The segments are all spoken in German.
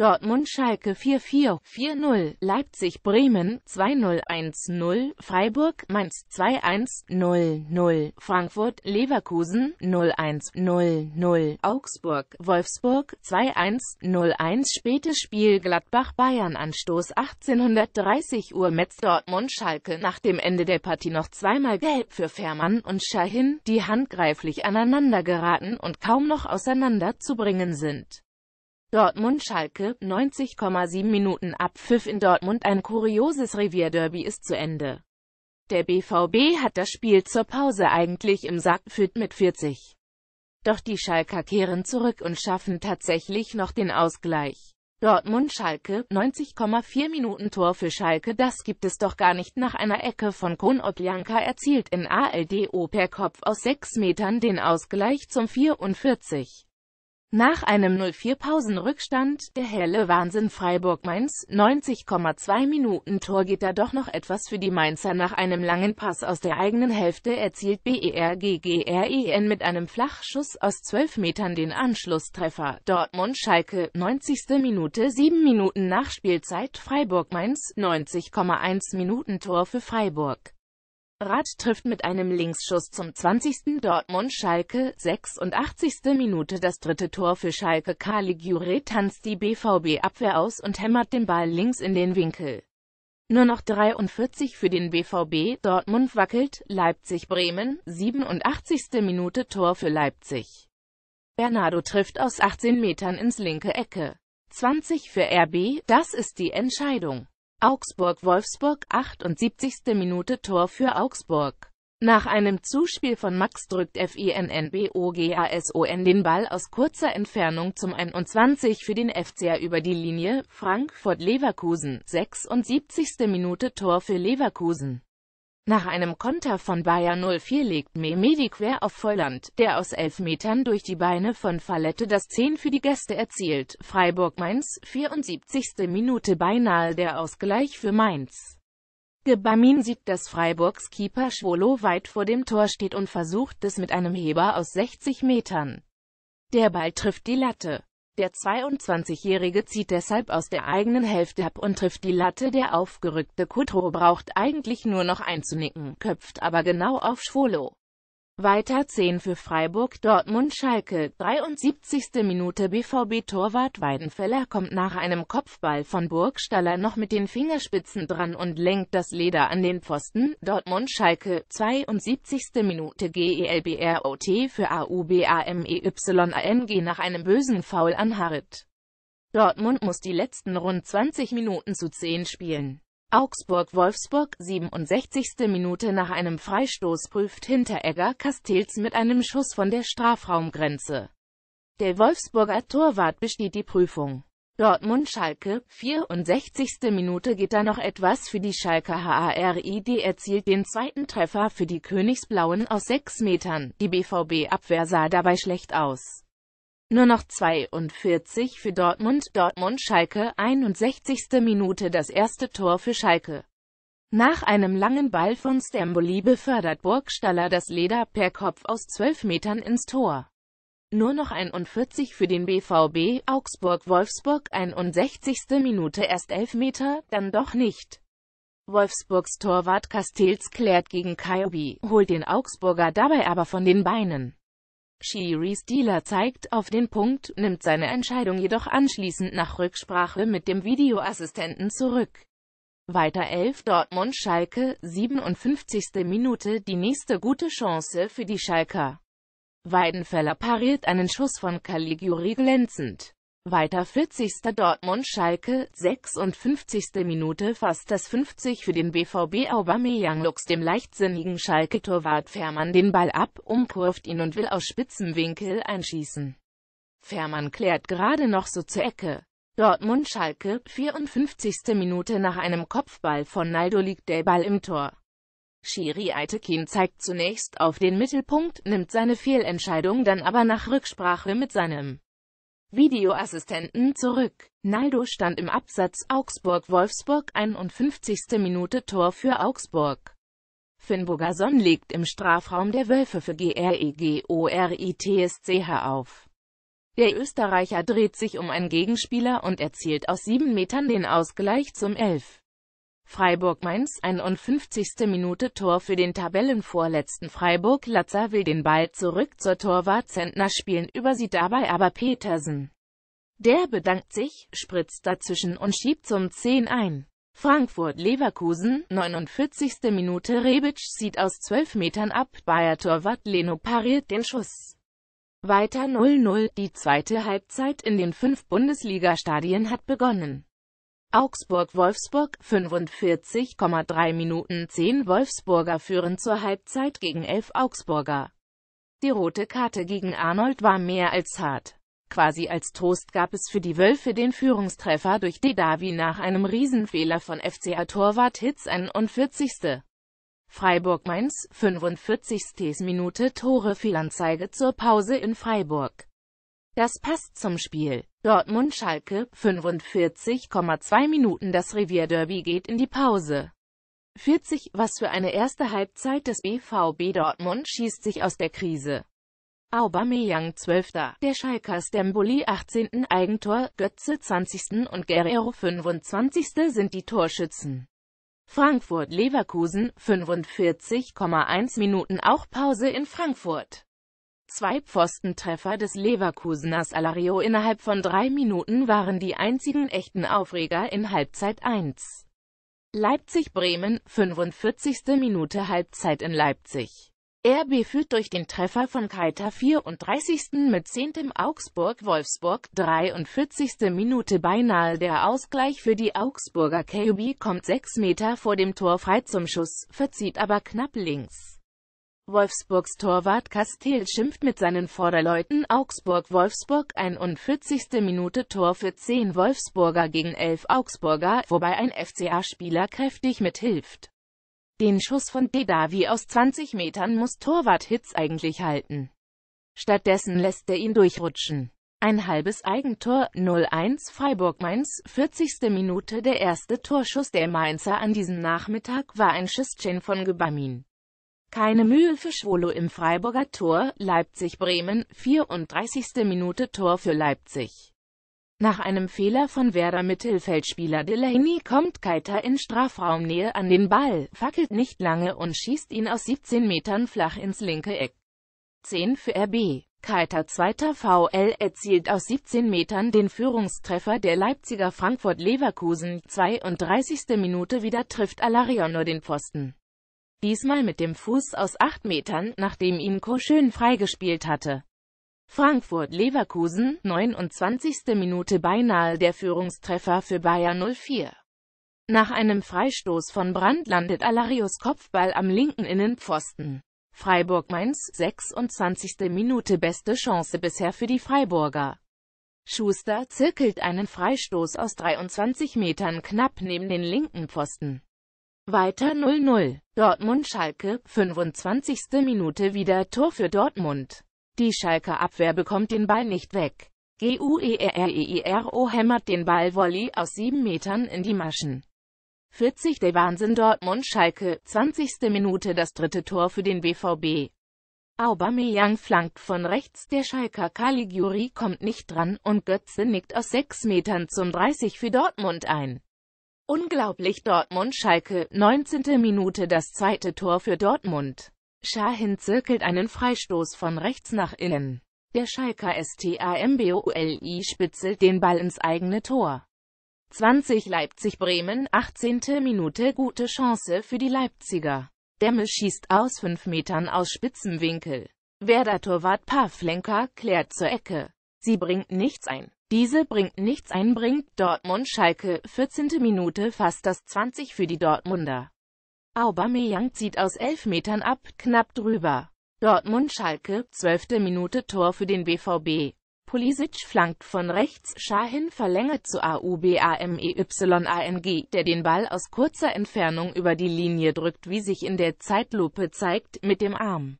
Dortmund Schalke 4-4, 4-0, Leipzig Bremen 2-0, 1-0, Freiburg Mainz 2-1, 0-0, Frankfurt Leverkusen 0-1, 0-0, Augsburg Wolfsburg 2-1, 0-1, spätes Spiel Gladbach Bayern Anstoß 1830 Uhr Metz Dortmund Schalke nach dem Ende der Partie noch zweimal gelb für Fährmann und Schahin, die handgreiflich aneinander geraten und kaum noch auseinander zu bringen sind. Dortmund-Schalke, 90,7 Minuten Abpfiff in Dortmund Ein kurioses Revierderby ist zu Ende. Der BVB hat das Spiel zur Pause eigentlich im Sack, führt mit 40. Doch die Schalker kehren zurück und schaffen tatsächlich noch den Ausgleich. Dortmund-Schalke, 90,4 Minuten Tor für Schalke Das gibt es doch gar nicht nach einer Ecke von Kon Oblianka erzielt in ALDO per Kopf aus 6 Metern den Ausgleich zum 44. Nach einem 0-4-Pausen-Rückstand, der helle Wahnsinn Freiburg-Mainz, 90,2 Minuten Tor geht da doch noch etwas für die Mainzer nach einem langen Pass aus der eigenen Hälfte erzielt BERGGREN mit einem Flachschuss aus 12 Metern den Anschlusstreffer. Dortmund-Schalke, 90. Minute 7 Minuten Nachspielzeit Freiburg-Mainz, 90,1 Minuten Tor für Freiburg. Rad trifft mit einem Linksschuss zum 20. Dortmund-Schalke, 86. Minute das dritte Tor für Schalke. Caligiuri tanzt die BVB-Abwehr aus und hämmert den Ball links in den Winkel. Nur noch 43 für den BVB, Dortmund wackelt, Leipzig-Bremen, 87. Minute Tor für Leipzig. Bernardo trifft aus 18 Metern ins linke Ecke. 20 für RB, das ist die Entscheidung. Augsburg-Wolfsburg 78. Minute Tor für Augsburg. Nach einem Zuspiel von Max drückt FINNBOGASON den Ball aus kurzer Entfernung zum 21 für den FCA über die Linie, Frankfurt-Leverkusen, 76. Minute Tor für Leverkusen. Nach einem Konter von Bayer 04 legt Mehmedi quer auf Volland, der aus Metern durch die Beine von Falette das 10 für die Gäste erzielt. Freiburg-Mainz, 74. Minute beinahe der Ausgleich für Mainz. Gebamin sieht, dass Freiburgs Keeper Schwolo weit vor dem Tor steht und versucht es mit einem Heber aus 60 Metern. Der Ball trifft die Latte. Der 22-Jährige zieht deshalb aus der eigenen Hälfte ab und trifft die Latte. Der aufgerückte Kutro braucht eigentlich nur noch einzunicken, köpft aber genau auf Schwolo. Weiter 10 für Freiburg, Dortmund, Schalke, 73. Minute BVB-Torwart Weidenfeller kommt nach einem Kopfball von Burgstaller noch mit den Fingerspitzen dran und lenkt das Leder an den Pfosten, Dortmund, Schalke, 72. Minute GELBROT für AUBAMEYANG nach einem bösen Foul an Harit. Dortmund muss die letzten rund 20 Minuten zu 10 spielen. Augsburg-Wolfsburg, 67. Minute nach einem Freistoß prüft Hinteregger Castells mit einem Schuss von der Strafraumgrenze. Der Wolfsburger Torwart besteht die Prüfung. Dortmund-Schalke, 64. Minute geht da noch etwas für die Schalke HARID erzielt den zweiten Treffer für die Königsblauen aus 6 Metern, die BVB-Abwehr sah dabei schlecht aus. Nur noch 42 für Dortmund, Dortmund-Schalke, 61. Minute das erste Tor für Schalke. Nach einem langen Ball von Stamboli befördert Burgstaller das Leder per Kopf aus 12 Metern ins Tor. Nur noch 41 für den BVB, Augsburg-Wolfsburg, 61. Minute erst 11 Meter, dann doch nicht. Wolfsburgs Torwart Castells klärt gegen Kaibi, holt den Augsburger dabei aber von den Beinen. Shiris Dealer zeigt auf den Punkt, nimmt seine Entscheidung jedoch anschließend nach Rücksprache mit dem Videoassistenten zurück. Weiter 11 Dortmund-Schalke, 57. Minute die nächste gute Chance für die Schalker. Weidenfeller pariert einen Schuss von Caliguri glänzend. Weiter 40. Dortmund Schalke, 56. Minute fast das 50 für den BVB Aubameyang Lux dem leichtsinnigen Schalke-Torwart Fährmann den Ball ab, umkurft ihn und will aus spitzem Winkel einschießen. Fährmann klärt gerade noch so zur Ecke. Dortmund Schalke, 54. Minute nach einem Kopfball von Naldo liegt der Ball im Tor. Schiri Aitekin zeigt zunächst auf den Mittelpunkt, nimmt seine Fehlentscheidung dann aber nach Rücksprache mit seinem Videoassistenten zurück. Naldo stand im Absatz Augsburg-Wolfsburg 51. Minute Tor für Augsburg. Finn Bogason legt im Strafraum der Wölfe für GREGORITSCH auf. Der Österreicher dreht sich um einen Gegenspieler und erzielt aus sieben Metern den Ausgleich zum 11. Freiburg-Mainz 51. Minute Tor für den Tabellenvorletzten Freiburg. Latzer will den Ball zurück zur Torwart Zentner spielen, übersieht dabei aber Petersen. Der bedankt sich, spritzt dazwischen und schiebt zum 10 ein. Frankfurt-Leverkusen, 49. Minute Rebic sieht aus 12 Metern ab, Bayer Torwart Leno pariert den Schuss. Weiter 0-0, die zweite Halbzeit in den fünf Bundesliga-Stadien hat begonnen. Augsburg-Wolfsburg 45,3 Minuten 10 Wolfsburger führen zur Halbzeit gegen 11 Augsburger. Die rote Karte gegen Arnold war mehr als hart. Quasi als Trost gab es für die Wölfe den Führungstreffer durch Dedavi nach einem Riesenfehler von FCA-Torwart Hitz 41. Freiburg-Mainz, 45. Minute Tore-Fehlanzeige zur Pause in Freiburg. Das passt zum Spiel. Dortmund-Schalke, 45,2 Minuten Das Revierderby geht in die Pause. 40, was für eine erste Halbzeit des BVB Dortmund schießt sich aus der Krise. Aubameyang 12. Der Schalker Stemboli 18. Eigentor, Götze 20. und Guerrero 25. sind die Torschützen. Frankfurt-Leverkusen, 45,1 Minuten auch Pause in Frankfurt. Zwei Pfostentreffer des Leverkuseners Alario innerhalb von drei Minuten waren die einzigen echten Aufreger in Halbzeit 1. Leipzig-Bremen, 45. Minute Halbzeit in Leipzig. RB führt durch den Treffer von Keita 34. mit 10. Augsburg-Wolfsburg 43. Minute beinahe der Ausgleich für die Augsburger KUB kommt 6 Meter vor dem Tor frei zum Schuss, verzieht aber knapp links. Wolfsburgs Torwart Kastel schimpft mit seinen Vorderleuten Augsburg-Wolfsburg 41. Minute Tor für 10 Wolfsburger gegen 11 Augsburger, wobei ein FCA-Spieler kräftig mithilft. Den Schuss von Dedavi aus 20 Metern muss Torwart Hitz eigentlich halten. Stattdessen lässt er ihn durchrutschen. Ein halbes Eigentor, 0-1 Freiburg-Mainz, 40. Minute Der erste Torschuss der Mainzer an diesem Nachmittag war ein Schüsschen von Gebamin. Keine Mühe für Schwolo im Freiburger Tor, Leipzig-Bremen, 34. Minute Tor für Leipzig. Nach einem Fehler von Werder-Mittelfeldspieler Delaney kommt Keiter in Strafraumnähe an den Ball, fackelt nicht lange und schießt ihn aus 17 Metern flach ins linke Eck. 10 für RB. Keiter zweiter VL erzielt aus 17 Metern den Führungstreffer der Leipziger Frankfurt-Leverkusen, 32. Minute wieder trifft Alarion nur den Pfosten diesmal mit dem Fuß aus 8 Metern, nachdem ihn Koschön freigespielt hatte. Frankfurt-Leverkusen, 29. Minute beinahe der Führungstreffer für Bayer 04. Nach einem Freistoß von Brand landet Alarios Kopfball am linken Innenpfosten. Freiburg-Mainz, 26. Minute beste Chance bisher für die Freiburger. Schuster zirkelt einen Freistoß aus 23 Metern knapp neben den linken Pfosten. Weiter 0-0. Dortmund-Schalke, 25. Minute wieder Tor für Dortmund. Die Schalke Abwehr bekommt den Ball nicht weg. Guerreiro e hämmert den Ball Volley aus 7 Metern in die Maschen. 40 Der Wahnsinn Dortmund-Schalke, 20. Minute das dritte Tor für den BVB. Aubameyang flankt von rechts, der Schalker Caligiuri kommt nicht dran und Götze nickt aus 6 Metern zum 30 für Dortmund ein. Unglaublich Dortmund Schalke, 19. Minute das zweite Tor für Dortmund. Schahin zirkelt einen Freistoß von rechts nach innen. Der Schalker STAMBOLI spitzelt den Ball ins eigene Tor. 20 Leipzig-Bremen, 18. Minute gute Chance für die Leipziger. Demme schießt aus 5 Metern aus Spitzenwinkel. Werder-Torwart Pavlenka klärt zur Ecke. Sie bringt nichts ein. Diese bringt nichts ein, bringt Dortmund Schalke, 14. Minute fast das 20 für die Dortmunder. Aubameyang zieht aus 11 Metern ab, knapp drüber. Dortmund Schalke, 12. Minute Tor für den BVB. Pulisic flankt von rechts, Schahin verlängert zu AUBAMEYANG, der den Ball aus kurzer Entfernung über die Linie drückt, wie sich in der Zeitlupe zeigt, mit dem Arm.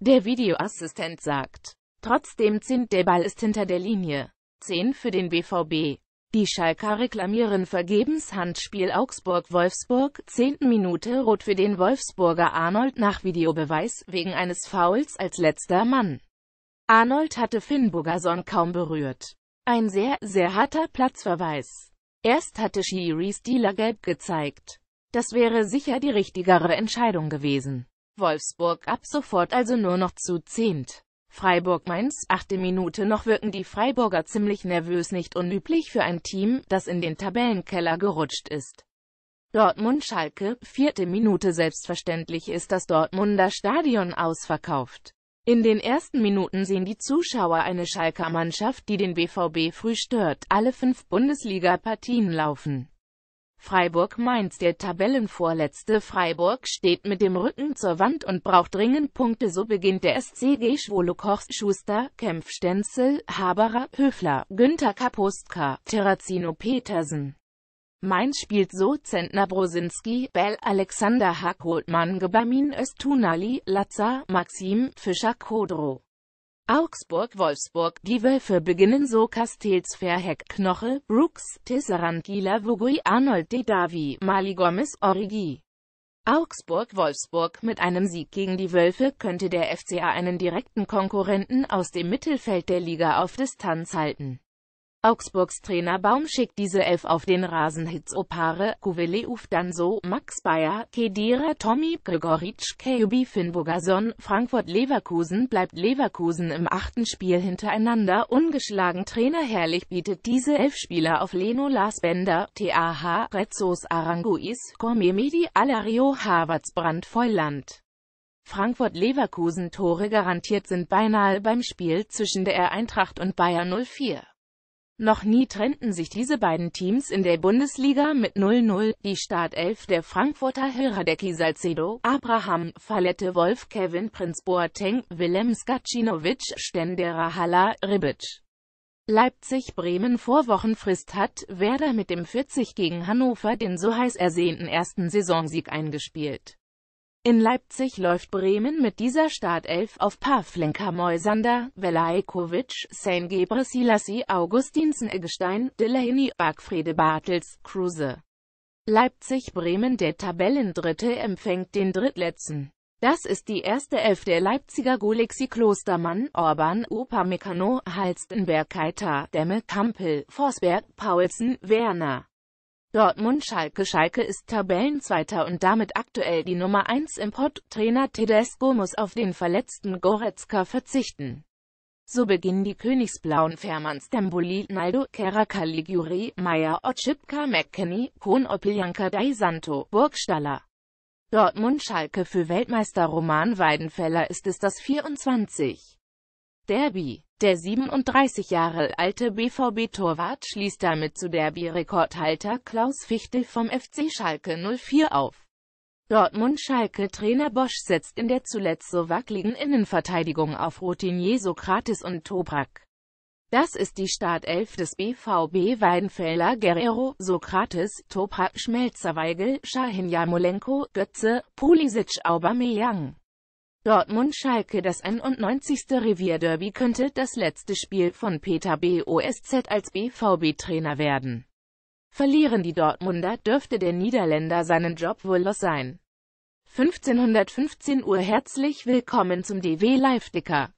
Der Videoassistent sagt. Trotzdem zinnt der Ball ist hinter der Linie. 10 für den BVB. Die Schalker reklamieren vergebens Handspiel Augsburg-Wolfsburg, 10. Minute Rot für den Wolfsburger Arnold nach Videobeweis, wegen eines Fouls als letzter Mann. Arnold hatte Finn Bogason kaum berührt. Ein sehr, sehr harter Platzverweis. Erst hatte Schiri Stieler gelb gezeigt. Das wäre sicher die richtigere Entscheidung gewesen. Wolfsburg ab sofort also nur noch zu zehnt. Freiburg-Mainz, achte Minute noch wirken die Freiburger ziemlich nervös nicht unüblich für ein Team, das in den Tabellenkeller gerutscht ist. Dortmund-Schalke, vierte Minute selbstverständlich ist das Dortmunder Stadion ausverkauft. In den ersten Minuten sehen die Zuschauer eine Schalker Mannschaft, die den BVB früh stört. Alle fünf Bundesliga-Partien laufen. Freiburg-Mainz der Tabellenvorletzte Freiburg steht mit dem Rücken zur Wand und braucht dringend Punkte so beginnt der SCG Schwolokochs Schuster, Kempf Stenzel, Haberer, Höfler, Günther Kapustka, Terrazino Petersen. Mainz spielt so Zentner Brosinski, Bell, Alexander Hack Holtmann, Gebamin Östunali, Lazar, Maxim, Fischer Kodro. Augsburg-Wolfsburg, die Wölfe beginnen so Castells Verheck, Knoche, Brooks, Tisserand, Gila Vugui, Arnold De Davi, Mali Gomez, Origi. Augsburg-Wolfsburg mit einem Sieg gegen die Wölfe könnte der FCA einen direkten Konkurrenten aus dem Mittelfeld der Liga auf Distanz halten. Augsburgs Trainer Baum schickt diese Elf auf den Rasen Hitzopare, Kuvele Ufdanso, Max Bayer, Kedira Tommy, Gregoric, Keubi Finnbogason, Frankfurt-Leverkusen bleibt Leverkusen im achten Spiel hintereinander ungeschlagen. Trainer Herrlich bietet diese Elf Spieler auf Leno Lars Bender, TAH, Rezzos Aranguis, Cormemedi, Alario Havertz, Brand, Feuland. Frankfurt-Leverkusen Tore garantiert sind beinahe beim Spiel zwischen der Eintracht und Bayer 04. Noch nie trennten sich diese beiden Teams in der Bundesliga mit 0-0. Die Startelf der Frankfurter Hradecki Salcedo, Abraham, Falette Wolf, Kevin Prinz Boateng, Willem Skacinovic, Stendera Halla, Ribic. Leipzig-Bremen vor Wochenfrist hat Werder mit dem 40 gegen Hannover den so heiß ersehnten ersten Saisonsieg eingespielt. In Leipzig läuft Bremen mit dieser Startelf auf Pavlenka Moisander, Velaikovic, Sain Gebrselassie, Augustinsen Eggestein, Delaney, Bagfrede Bartels, Kruse. Leipzig-Bremen der Tabellendritte empfängt den Drittletzten. Das ist die erste Elf der Leipziger Golexi Klostermann, Orban, Upamecano, Halstenberg, Keita, Demme, Kampel, Forsberg, Paulsen, Werner. Dortmund-Schalke Schalke ist Tabellenzweiter und damit aktuell die Nummer 1 im Pott. Trainer Tedesco muss auf den verletzten Goretzka verzichten. So beginnen die Königsblauen Fährmann Stamboli, Naldo, Kera Caligiuri, Meyer, Otschipka, McKenny, Kohn, Opeljanka, Daisanto, Burgstaller. Dortmund-Schalke für Weltmeister Roman Weidenfeller ist es das 24. Derby. Der 37 Jahre alte BVB-Torwart schließt damit zu Derby-Rekordhalter Klaus Fichtel vom FC Schalke 04 auf. Dortmund-Schalke-Trainer Bosch setzt in der zuletzt so wackeligen Innenverteidigung auf Routinier Sokrates und Tobrak. Das ist die Startelf des BVB Weidenfeller Guerrero, Sokrates, Toprak Schmelzer Weigel, Shahin Jamolenko, Götze, Pulisic Aubameyang. Dortmund-Schalke Das 91. Revierderby könnte das letzte Spiel von Peter BOSZ als BVB-Trainer werden. Verlieren die Dortmunder, dürfte der Niederländer seinen Job wohl los sein. 15.15 Uhr herzlich willkommen zum DW Live-Dicker.